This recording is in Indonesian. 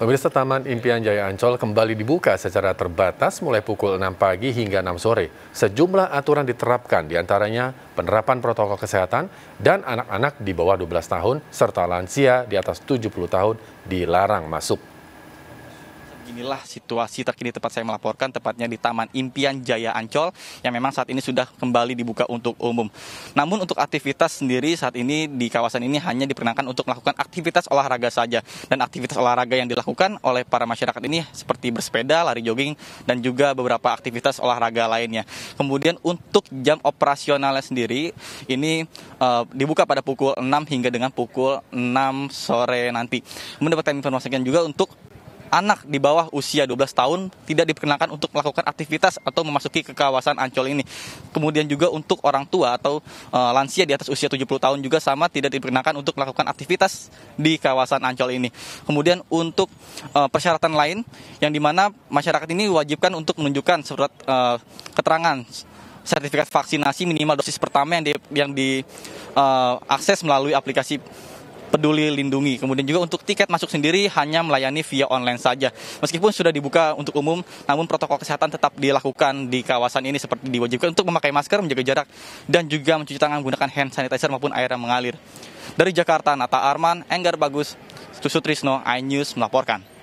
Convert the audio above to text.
Pemirsa Taman Impian Jaya Ancol kembali dibuka secara terbatas mulai pukul 6 pagi hingga 6 sore. Sejumlah aturan diterapkan diantaranya penerapan protokol kesehatan dan anak-anak di bawah 12 tahun serta lansia di atas 70 tahun dilarang masuk. Inilah situasi terkini tempat saya melaporkan, tepatnya di Taman Impian Jaya Ancol yang memang saat ini sudah kembali dibuka untuk umum. Namun untuk aktivitas sendiri saat ini di kawasan ini hanya diperkenankan untuk melakukan aktivitas olahraga saja. Dan aktivitas olahraga yang dilakukan oleh para masyarakat ini seperti bersepeda, lari jogging, dan juga beberapa aktivitas olahraga lainnya. Kemudian untuk jam operasionalnya sendiri ini uh, dibuka pada pukul 6 hingga dengan pukul 6 sore nanti. Mendapatkan informasikan juga untuk anak di bawah usia 12 tahun tidak diperkenankan untuk melakukan aktivitas atau memasuki ke kawasan Ancol ini. Kemudian juga untuk orang tua atau uh, lansia di atas usia 70 tahun juga sama tidak diperkenankan untuk melakukan aktivitas di kawasan Ancol ini. Kemudian untuk uh, persyaratan lain yang dimana masyarakat ini wajibkan untuk menunjukkan surat uh, keterangan sertifikat vaksinasi minimal dosis pertama yang di, yang diakses uh, melalui aplikasi peduli lindungi. Kemudian juga untuk tiket masuk sendiri hanya melayani via online saja. Meskipun sudah dibuka untuk umum, namun protokol kesehatan tetap dilakukan di kawasan ini seperti diwajibkan untuk memakai masker, menjaga jarak, dan juga mencuci tangan menggunakan hand sanitizer maupun air yang mengalir. Dari Jakarta, Nata Arman, Enggar Bagus, Susutrisno, iNews melaporkan.